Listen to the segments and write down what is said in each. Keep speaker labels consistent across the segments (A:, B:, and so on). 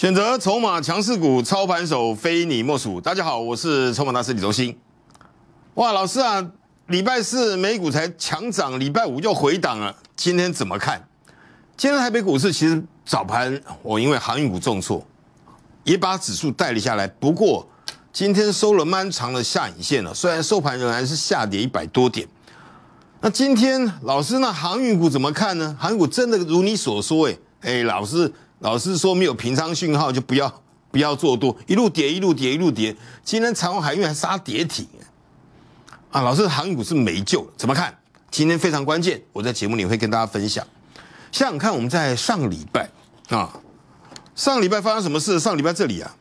A: 选择筹码强势股，操盘手非你莫属。大家好，我是筹码大师李周兴。哇，老师啊，礼拜四美股才强涨，礼拜五就回档了。今天怎么看？今天台北股市其实早盘我因为航运股重挫，也把指数带了下来。不过今天收了漫长的下影线了，虽然收盘仍然是下跌一百多点。那今天老师，那航运股怎么看呢？航运股真的如你所说，哎哎，老师。老师说没有平仓讯号就不要不要做多，一路跌一路跌一路跌。今天长虹海运还杀跌停，啊，老师航运股是没救了，怎么看？今天非常关键，我在节目里会跟大家分享。想想看，我们在上礼拜啊，上礼拜发生什么事？上礼拜这里啊，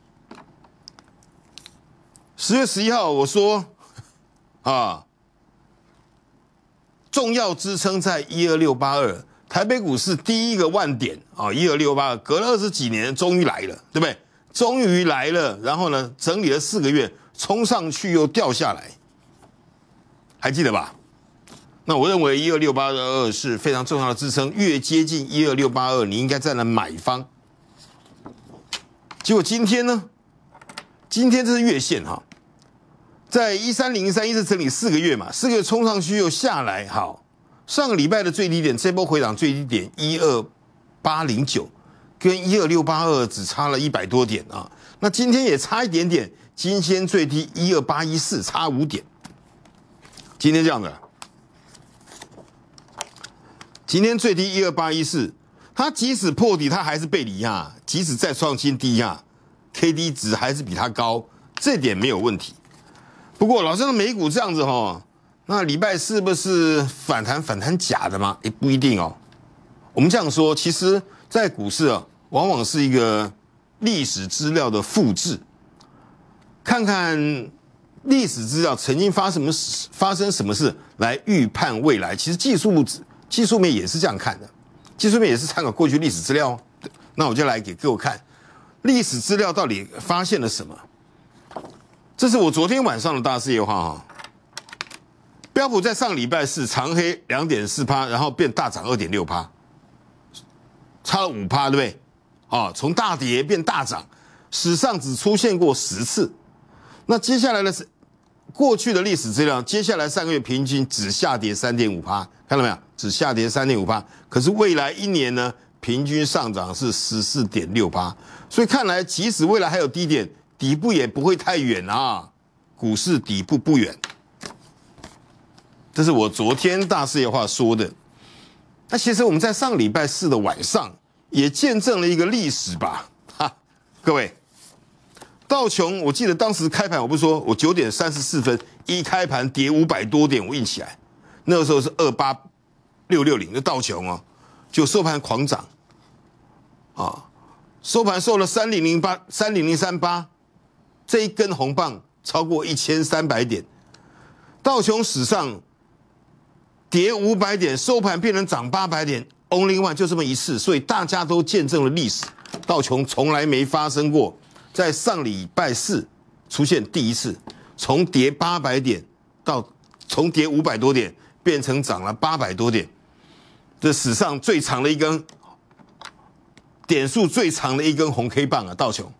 A: 十月十一号我说啊，重要支撑在一二六八二。台北股市第一个万点啊，一二六八隔了二十几年终于来了，对不对？终于来了，然后呢，整理了四个月，冲上去又掉下来，还记得吧？那我认为一二六八二是非常重要的支撑，越接近一二六八二，你应该站在买方。结果今天呢，今天这是月线哈，在一三零三一直整理四个月嘛，四个月冲上去又下来，好。上个礼拜的最低点，这波回档最低点一二八零九，跟一二六八二只差了一百多点啊。那今天也差一点点，今天最低一二八一四，差五点。今天这样子，今天最低一二八一四，它即使破底，它还是背离啊。即使再创新低啊，K D 值还是比它高，这点没有问题。不过，老师的美股这样子哈。那礼拜是不是反弹？反弹假的吗？也不一定哦。我们这样说，其实，在股市啊，往往是一个历史资料的复制。看看历史资料曾经发什么发生什么事来预判未来，其实技术技术面也是这样看的，技术面也是参考过去历史资料那我就来给各位看历史资料到底发现了什么？这是我昨天晚上的大事业话啊。标普在上礼拜是长黑两点四帕，然后变大涨二点六帕，差了五趴，对不对？啊，从大跌变大涨，史上只出现过十次。那接下来呢？是过去的历史资料，接下来三个月平均只下跌三点五趴，看到没有？只下跌三点五趴。可是未来一年呢，平均上涨是十四点六趴。所以看来，即使未来还有低点，底部也不会太远啊，股市底部不远。这是我昨天大事业话说的。那其实我们在上礼拜四的晚上也见证了一个历史吧，哈，各位，道琼，我记得当时开盘，我不是说我九点三十四分一开盘跌五百多点，我硬起来，那个时候是二八六六零，的道琼啊就收盘狂涨，啊，收盘收了三零零八三零零三八，这一根红棒超过一千三百点，道琼史上。跌五百点收盘变成涨八百点，only one 就这么一次，所以大家都见证了历史。道琼从来没发生过，在上礼拜四出现第一次，从跌八百点到从跌五百多点变成涨了八百多点，这史上最长的一根点数最长的一根红 K 棒啊，道琼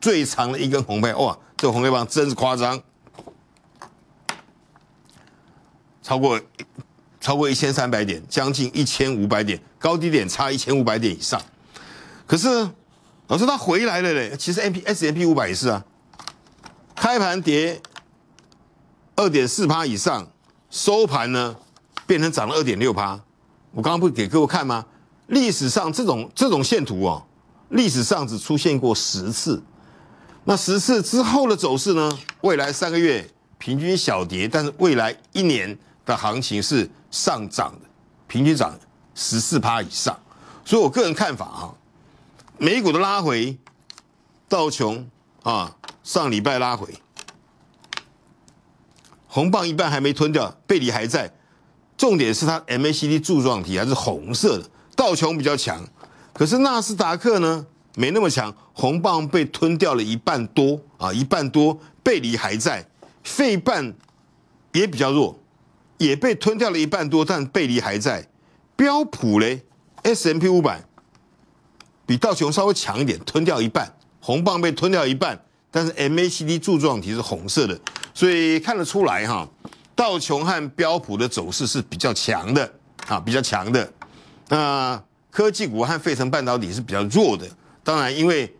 A: 最长的一根红 K 棒，哇，这红 K 棒真是夸张，超过。超过一千三百点，将近一千五百点，高低点差一千五百点以上。可是，老师他回来了嘞。其实 N P S M P 五百也是啊，开盘跌二点四帕以上，收盘呢变成涨了二点六帕。我刚刚不给各位看吗？历史上这种这种线图哦，历史上只出现过十次。那十次之后的走势呢？未来三个月平均小跌，但是未来一年的行情是。上涨的平均涨十四趴以上，所以我个人看法哈，美股的拉回道琼啊，上礼拜拉回，红棒一半还没吞掉，背离还在，重点是它 MACD 柱状体还是红色的，道琼比较强，可是纳斯达克呢没那么强，红棒被吞掉了一半多啊，一半多背离还在，费半也比较弱。也被吞掉了一半多，但背离还在。标普嘞，S M P 五百比道琼稍微强一点，吞掉一半，红棒被吞掉一半，但是 M A C D 柱状体是红色的，所以看得出来哈，道琼和标普的走势是比较强的啊，比较强的。那科技股和费城半导体是比较弱的，当然因为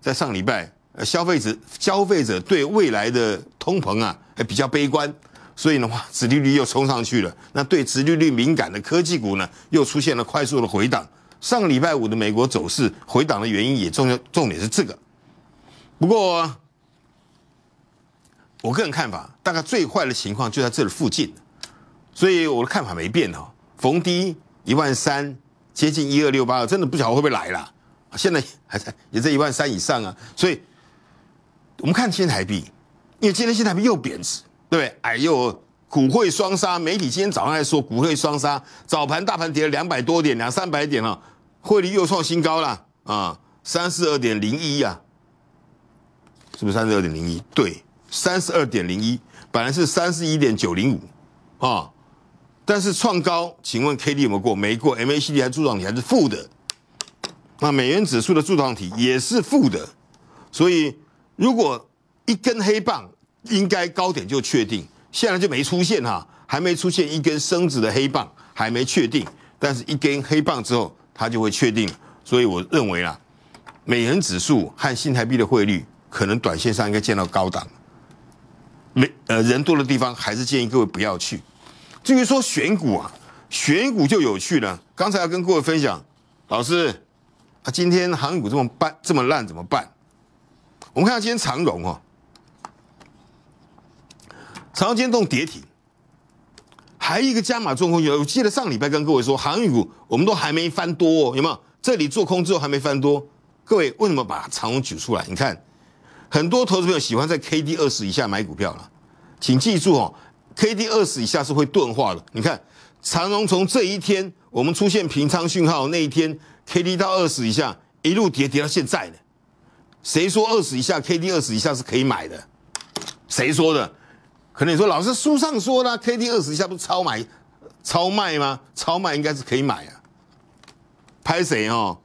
A: 在上礼拜，消费者消费者对未来的通膨啊，还比较悲观。所以的话，殖利率又冲上去了。那对殖利率敏感的科技股呢，又出现了快速的回档。上个礼拜五的美国走势回档的原因也重要，重点是这个。不过，我个人看法，大概最坏的情况就在这里附近。所以我的看法没变哦，逢低一万三，接近一二六八，真的不晓得会不会来了。现在还在也在一万三以上啊。所以，我们看新台币，因为今天新台币又贬值。对，哎呦，股汇双杀，媒体今天早上还说股汇双杀，早盘大盘跌了两百多点，两三百点了，汇率又创新高了啊，三十二点零一啊，是不是三十二点零一？对，三十二点零一，本来是三十一点九零五啊，但是创高，请问 K D 有没有过？没过，M A C D 还柱状体还是负的，那美元指数的柱状体也是负的，所以如果一根黑棒。应该高点就确定，现在就没出现哈，还没出现一根升值的黑棒，还没确定，但是一根黑棒之后，它就会确定。所以我认为啊，美元指数和新台币的汇率，可能短线上应该见到高档。美呃人多的地方，还是建议各位不要去。至于说选股啊，选股就有趣了。刚才要跟各位分享，老师啊，今天航股这么办这么烂怎么办？我们看下今天长荣哦。长江洞融跌停，还一个加码做空有我记得上礼拜跟各位说，航运股我们都还没翻多，哦，有没有？这里做空之后还没翻多，各位为什么把长隆举出来？你看，很多投资朋友喜欢在 K D 二十以下买股票了，请记住哦，K D 二十以下是会钝化的。你看，长隆从这一天我们出现平仓讯号那一天，K D 到二十以下一路跌跌到现在呢。谁说二十以下 K D 二十以下是可以买的？谁说的？可能你说老师书上说了，K D 二十以下不超买、超卖吗？超卖应该是可以买啊。拍谁哦？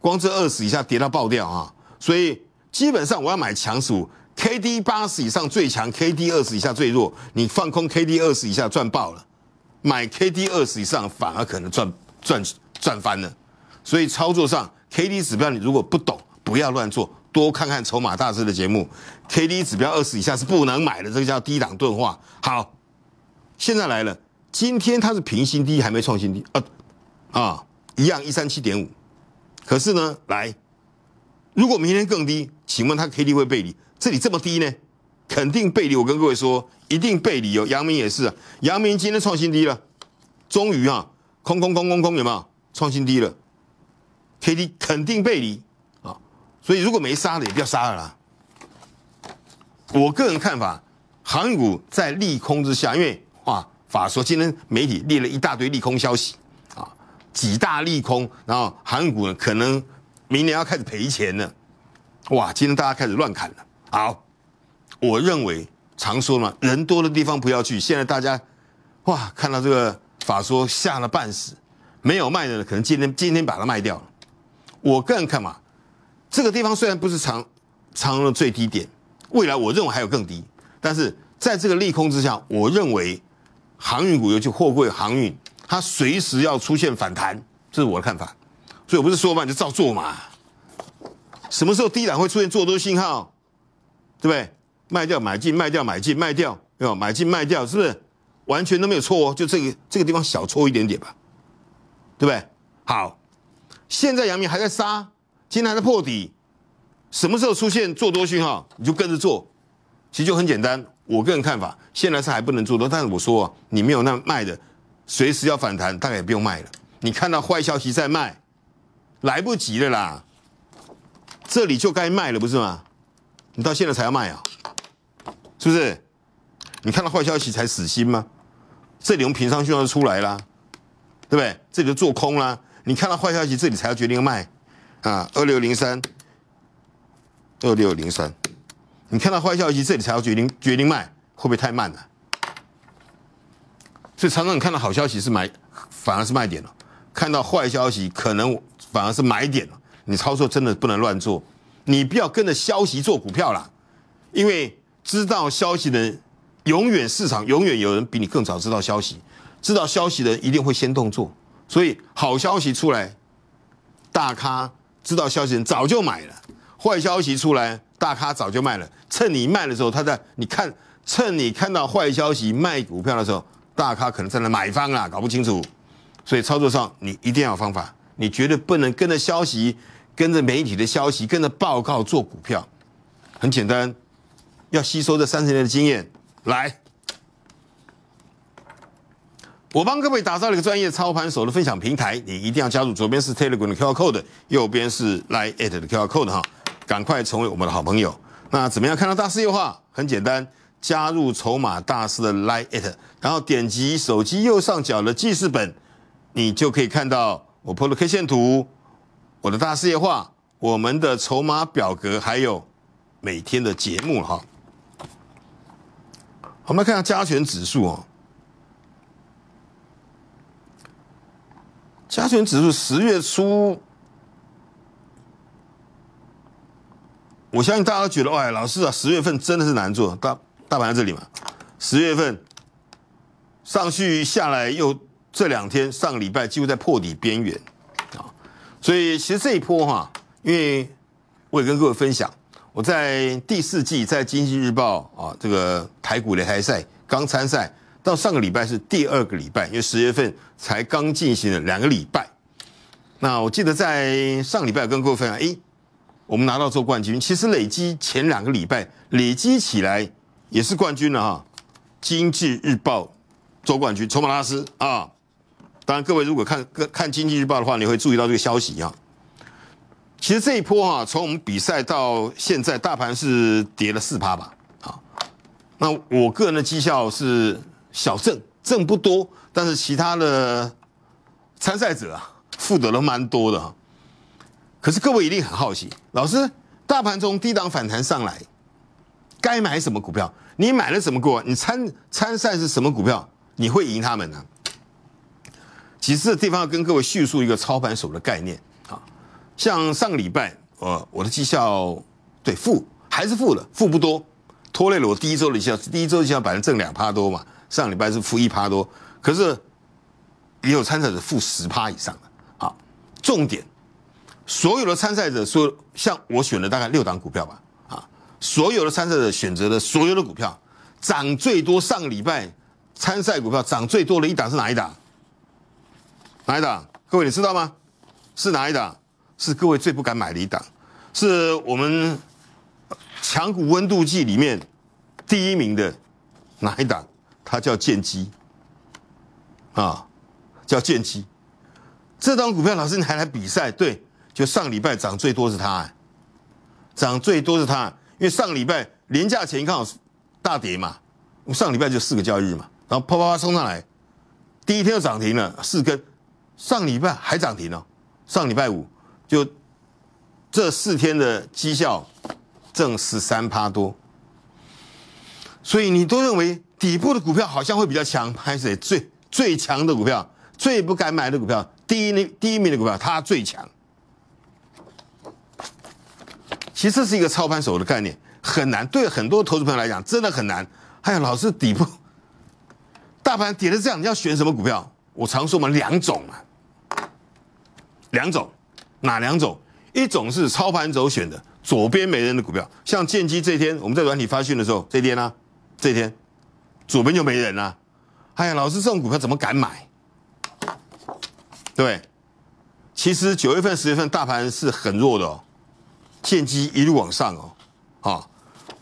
A: 光这二十以下跌到爆掉啊！所以基本上我要买强股，K D 八十以上最强，K D 二十以下最弱。你放空 K D 二十以下赚爆了，买 K D 二十以上反而可能赚赚赚翻了。所以操作上 K D 指标你如果不懂，不要乱做。多看看筹码大师的节目，K D 指标二十以下是不能买的，这个叫低档钝化。好，现在来了，今天它是平新低，还没创新低啊啊，一样一三七点五，可是呢，来，如果明天更低，请问它 K D 会背离？这里这么低呢，肯定背离。我跟各位说，一定背离哦。阳明也是啊，阳明今天创新低了，终于啊，空空空空空，有没有创新低了？K D 肯定背离。所以如果没杀的也不要杀了啦。我个人看法，韩股在利空之下，因为哇法说今天媒体列了一大堆利空消息啊，几大利空，然后韩股可能明年要开始赔钱了。哇，今天大家开始乱砍了。好，我认为常说嘛，人多的地方不要去。现在大家哇看到这个法说吓了半死，没有卖的可能今天今天把它卖掉了。我个人看法。这个地方虽然不是长长的最低点，未来我认为还有更低，但是在这个利空之下，我认为航运股尤其货柜航运，它随时要出现反弹，这是我的看法。所以我不是说嘛，你就照做嘛。什么时候低档会出现做多信号，对不对？卖掉买进，卖掉买进，卖掉对吧？买进卖掉，是不是完全都没有错？哦？就这个这个地方小错一点点吧，对不对？好，现在阳明还在杀。今天的破底，什么时候出现做多讯号，你就跟着做。其实就很简单，我个人看法，现在是还不能做多。但是我说啊，你没有那卖的，随时要反弹，大概也不用卖了。你看到坏消息再卖，来不及的啦。这里就该卖了，不是吗？你到现在才要卖啊，是不是？你看到坏消息才死心吗？这里用平仓讯号就出来啦，对不对？这里就做空啦。你看到坏消息，这里才要决定卖。啊，二六零三，二六零三，你看到坏消息，这里才要决定决定卖，会不会太慢了？所以常常你看到好消息是买，反而是卖点了；看到坏消息，可能反而是买点了。你操作真的不能乱做，你不要跟着消息做股票了，因为知道消息的人，永远市场永远有人比你更早知道消息，知道消息的人一定会先动作。所以好消息出来，大咖。知道消息人早就买了，坏消息出来，大咖早就卖了。趁你卖的时候，他在你看，趁你看到坏消息卖股票的时候，大咖可能在那买方啊，搞不清楚。所以操作上你一定要有方法，你绝对不能跟着消息、跟着媒体的消息、跟着报告做股票。很简单，要吸收这三十年的经验来。我帮各位打造了一个专业操盘手的分享平台，你一定要加入。左边是 Telegram 的 QR Code，右边是 Line at 的 QR Code 哈，赶快成为我们的好朋友。那怎么样看到大事业化？很简单，加入筹码大师的 Line at，然后点击手机右上角的记事本，你就可以看到我破的 K 线图、我的大事业化、我们的筹码表格，还有每天的节目哈。我们来看下加权指数哦。加权指数十月初，我相信大家都觉得，哎，老师啊，十月份真的是难做，大大盘在这里嘛，十月份上去下来又这两天上个礼拜几乎在破底边缘啊，所以其实这一波哈，因为我也跟各位分享，我在第四季在经济日报啊这个台股擂台赛刚参赛。到上个礼拜是第二个礼拜，因为十月份才刚进行了两个礼拜。那我记得在上礼拜跟各位分享，哎，我们拿到做冠军，其实累积前两个礼拜累积起来也是冠军了哈。经济日报做冠军，卓玛拉斯啊。当然各位如果看看经济日报的话，你会注意到这个消息啊。其实这一波啊，从我们比赛到现在，大盘是跌了四趴吧？啊，那我个人的绩效是。小挣挣不多，但是其他的参赛者啊，负的了蛮多的。可是各位一定很好奇，老师大盘从低档反弹上来，该买什么股票？你买了什么股？你参参赛是什么股票？你会赢他们呢？其次，地方要跟各位叙述一个操盘手的概念。啊，像上个礼拜，呃，我的绩效对负还是负了，负不多，拖累了我第一周的绩效。第一周绩效反正挣两趴多嘛。上礼拜是负一趴多，可是也有参赛者负十趴以上的啊。重点，所有的参赛者，说，像我选了大概六档股票吧啊，所有的参赛者选择的所有的股票涨最多，上礼拜参赛股票涨最多的一档是哪一档？哪一档？各位你知道吗？是哪一档？是各位最不敢买的一档？是我们强股温度计里面第一名的哪一档？它叫剑基，啊，叫剑基。这张股票，老师你还来比赛？对，就上礼拜涨最多是它，涨最多是它。因为上礼拜廉价前刚好大跌嘛，上礼拜就四个交易日嘛，然后啪啪啪冲上来，第一天就涨停了四根，上礼拜还涨停了，上礼拜五就这四天的绩效挣十三趴多，所以你都认为。底部的股票好像会比较强，还是最最强的股票、最不敢买的股票、第一名第一名的股票，它最强。其实是一个操盘手的概念，很难对很多投资朋友来讲，真的很难。哎呀，老师底部，大盘跌的这样，你要选什么股票？我常说嘛，两种嘛，两种，哪两种？一种是操盘手选的，左边没人的股票，像剑机这天，我们在软体发讯的时候，这天呢，这天。左边就没人了，哎呀，老师这种股票怎么敢买？对，其实九月份、十月份大盘是很弱的哦，现机一路往上哦，啊，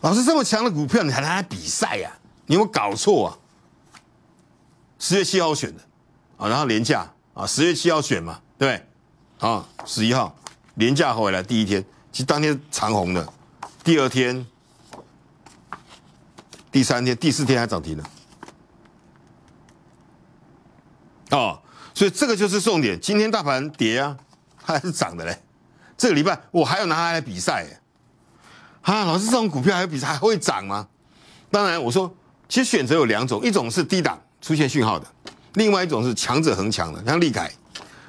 A: 老师这么强的股票你还拿来比赛呀？你有没搞错啊？十月七号选的啊，然后连假啊，十月七号选嘛，对，啊，十一号连假回来第一天，其实当天长红的，第二天。第三天、第四天还涨停了，哦，所以这个就是重点。今天大盘跌啊，它还是涨的嘞。这个礼拜我还要拿它来比赛，啊，老师，这种股票还比赛还会涨吗？当然，我说其实选择有两种，一种是低档出现讯号的，另外一种是强者恒强的。像利凯，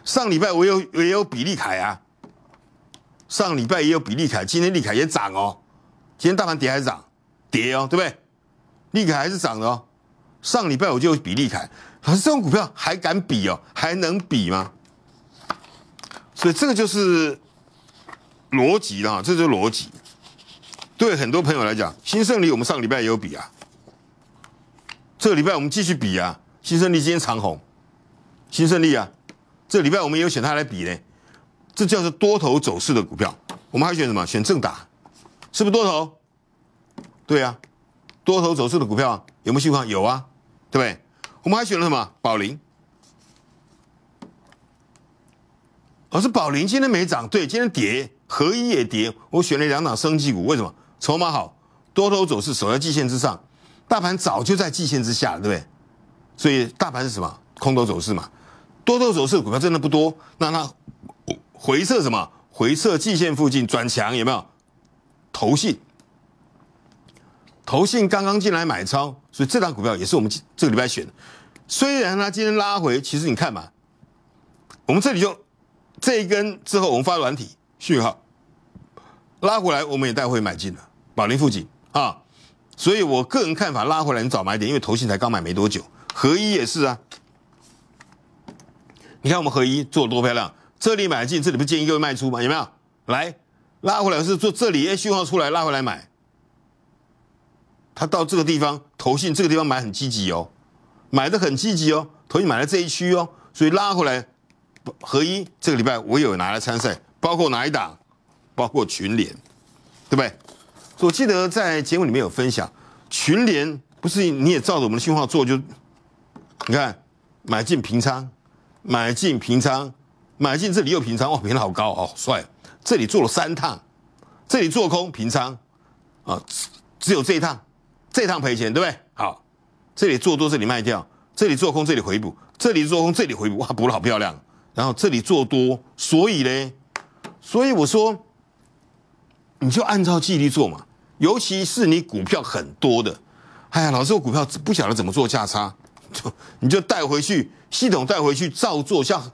A: 上礼拜我有我有比利凯啊，上礼拜也有比利凯，今天利凯也涨哦。今天大盘跌还是涨，跌哦，对不对？利凯还是涨的哦，上礼拜我就比利凯，可是这种股票还敢比哦？还能比吗？所以这个就是逻辑了，这就是逻辑。对很多朋友来讲，新胜利我们上礼拜也有比啊，这个礼拜我们继续比啊。新胜利今天长红，新胜利啊，这个礼拜我们也有选它来比呢，这叫做多头走势的股票。我们还选什么？选正打，是不是多头？对呀。多头走势的股票啊，有没有情况？有啊，对不对？我们还选了什么？宝林，而是宝林今天没涨，对，今天跌，合一也跌。我选了两档升技股，为什么？筹码好，多头走势守在季线之上，大盘早就在季线之下，对不对？所以大盘是什么？空头走势嘛。多头走势股票真的不多，那它回撤什么？回撤季线附近转强，有没有投信头信刚刚进来买超，所以这档股票也是我们这个礼拜选的。虽然它今天拉回，其实你看嘛，我们这里就这一根之后，我们发软体讯号拉回来，我们也带回买进了。宝林附近啊，所以我个人看法，拉回来你早买点，因为投信才刚买没多久，合一也是啊。你看我们合一做的多漂亮，这里买进，这里不建议位卖出吗？有没有？来拉回来是做这里，哎，讯号出来拉回来买。他到这个地方投信，这个地方买很积极哦，买的很积极哦，投信买了这一区哦，所以拉回来合一。这个礼拜我有拿来参赛，包括哪一档，包括群联，对不对？我记得在节目里面有分享，群联不是你也照着我们的讯号做，就你看买进平仓，买进平仓，买进这里又平仓，哇，平的好高哦，帅！这里做了三趟，这里做空平仓，啊，只有这一趟。这趟赔钱，对不对？好，这里做多，这里卖掉，这里做空，这里回补，这里做空，这里回补，哇，补得好漂亮！然后这里做多，所以呢，所以我说，你就按照纪律做嘛。尤其是你股票很多的，哎呀，老是我股票不晓得怎么做价差，就 你就带回去，系统带回去照做，像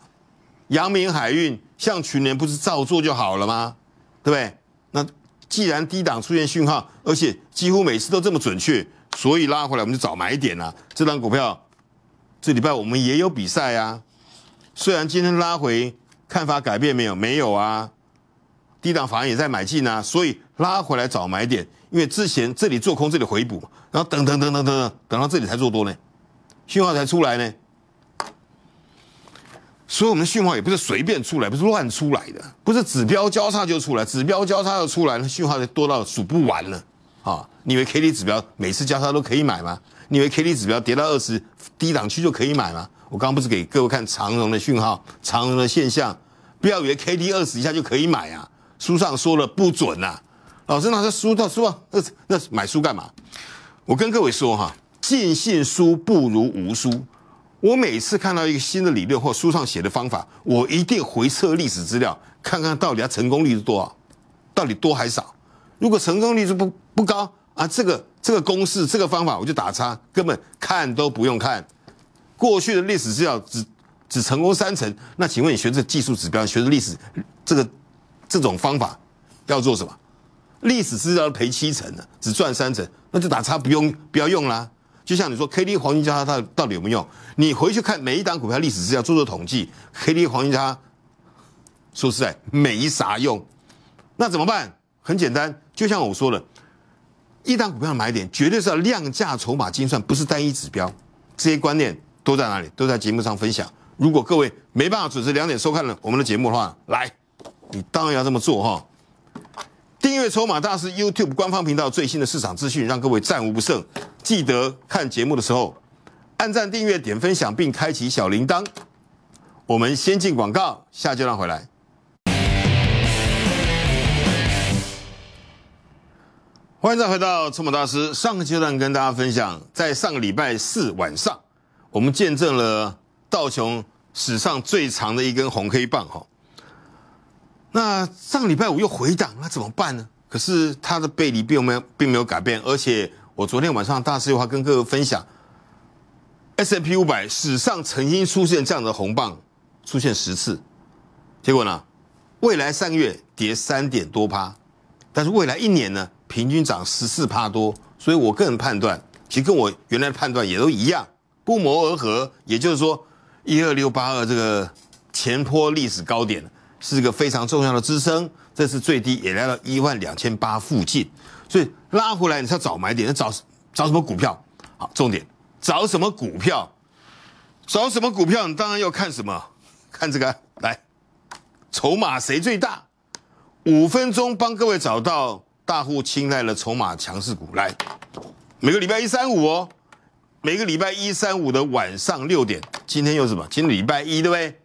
A: 阳明海运、像群联，不是照做就好了吗？对不对？那。既然低档出现讯号，而且几乎每次都这么准确，所以拉回来我们就找买点啦。这张股票，这礼拜我们也有比赛啊。虽然今天拉回，看法改变没有？没有啊。低档反而也在买进啊，所以拉回来找买点，因为之前这里做空，这里回补嘛。然后等等等等等等，等到这里才做多呢，讯号才出来呢。所以我们的讯号也不是随便出来，不是乱出来的，不是指标交叉就出来，指标交叉就出来，那讯号就多到数不完了啊！你以为 K D 指标每次交叉都可以买吗？你以为 K D 指标跌到二十低档区就可以买吗？我刚刚不是给各位看长荣的讯号，长荣的现象，不要以为 K D 二十以下就可以买啊！书上说了不准呐，老师那着书到书啊，那那买书干嘛？我跟各位说哈，尽信书不如无书。我每次看到一个新的理论或书上写的方法，我一定回测历史资料，看看到底它成功率是多少，到底多还少。如果成功率是不不高啊，这个这个公式、这个方法，我就打叉，根本看都不用看。过去的历史资料只只成功三成，那请问你学这技术指标、学这历史这个这种方法要做什么？历史资料赔七成的，只赚三成，那就打叉，不用不要用啦。就像你说，K D 黄金交叉它到底有没有用？你回去看每一档股票历史资料，做做统计，K D 黄金交叉，说实在没啥用。那怎么办？很简单，就像我说的，一档股票的买点绝对是要量价筹码精算，不是单一指标。这些观念都在哪里？都在节目上分享。如果各位没办法准时两点收看了我们的节目的话，来，你当然要这么做哈。订阅《筹码大师》YouTube 官方频道最新的市场资讯，让各位战无不胜。记得看节目的时候，按赞、订阅、点分享，并开启小铃铛。我们先进广告，下阶段回来。欢迎再回到《筹码大师》。上个阶段跟大家分享，在上个礼拜四晚上，我们见证了道琼史上最长的一根红黑棒，哈。那上礼拜五又回档，那怎么办呢？可是它的背离并没有并没有改变，而且我昨天晚上大师又话跟各位分享，S M P 五百史上曾经出现这样的红棒出现十次，结果呢，未来三个月跌三点多趴，但是未来一年呢，平均涨十四趴多，所以我个人判断，其实跟我原来的判断也都一样，不谋而合。也就是说，一二六八二这个前坡历史高点。是个非常重要的支撑，这是最低也来到一万两千八附近，所以拉回来你要找买点，找找什么股票？好，重点找什么股票？找什么股票？你当然要看什么，看这个来，筹码谁最大？五分钟帮各位找到大户青睐的筹码强势股来。每个礼拜一三五哦，每个礼拜一三五的晚上六点，今天又什么？今天礼拜一，对不对？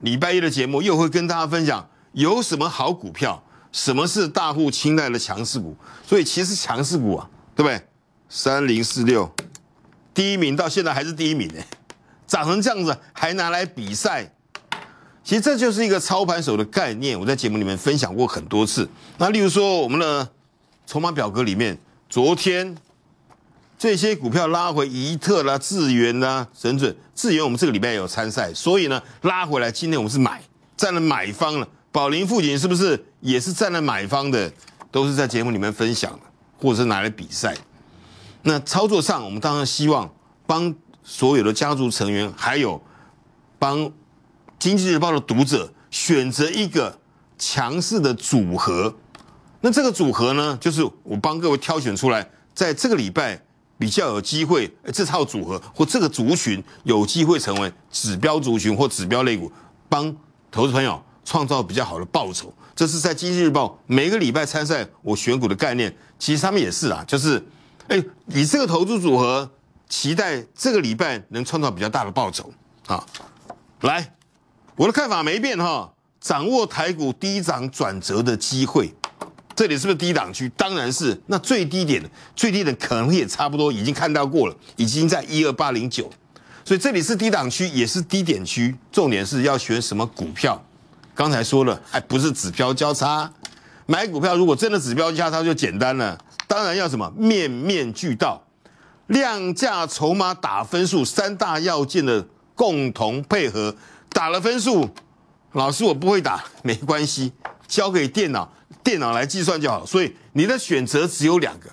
A: 礼拜一的节目又会跟大家分享有什么好股票，什么是大户青睐的强势股。所以其实强势股啊，对不对？三零四六，第一名到现在还是第一名呢，涨成这样子还拿来比赛，其实这就是一个操盘手的概念。我在节目里面分享过很多次。那例如说我们的筹码表格里面，昨天。这些股票拉回怡特啦、智元啦，沈准智元，我们这个礼拜有参赛，所以呢拉回来。今天我们是买，占了买方了。宝林附近是不是也是站在买方的？都是在节目里面分享的，或者是拿来比赛。那操作上，我们当然希望帮所有的家族成员，还有帮《经济日报》的读者选择一个强势的组合。那这个组合呢，就是我帮各位挑选出来，在这个礼拜。比较有机会，这套组合或这个族群有机会成为指标族群或指标类股，帮投资朋友创造比较好的报酬。这是在《经济日报》每个礼拜参赛我选股的概念。其实他们也是啊，就是，哎，你这个投资组合期待这个礼拜能创造比较大的报酬啊！来，我的看法没变哈，掌握台股低涨转折的机会。这里是不是低档区？当然是。那最低点的最低点可能也差不多已经看到过了，已经在一二八零九。所以这里是低档区，也是低点区。重点是要选什么股票？刚才说了，还不是指标交叉。买股票如果真的指标交叉就简单了，当然要什么面面俱到，量价筹码打分数三大要件的共同配合，打了分数。老师我不会打，没关系，交给电脑。电脑来计算就好，所以你的选择只有两个。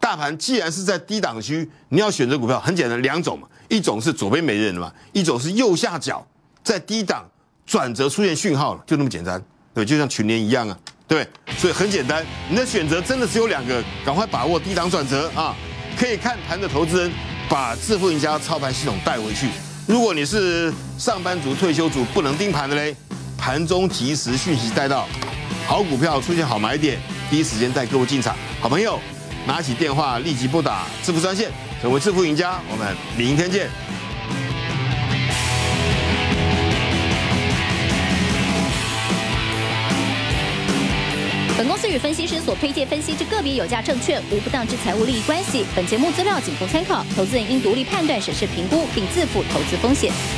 A: 大盘既然是在低档区，你要选择股票，很简单，两种嘛，一种是左边没人嘛，一种是右下角在低档转折出现讯号了，就那么简单。对，就像群联一样啊，对。所以很简单，你的选择真的只有两个，赶快把握低档转折啊！可以看盘的投资人，把致富赢家操盘系统带回去。如果你是上班族、退休族，不能盯盘的嘞，盘中及时讯息带到。好股票出现好买点，第一时间带各位进场。好朋友，拿起电话立即拨打致富专线，成为致富赢家。我们明天见。本公司与分析师所推荐分析之个别有价证券无不当之财务利益关系。本节目资料仅供参考，投资人应独立判断、审视评估并自负投资风险。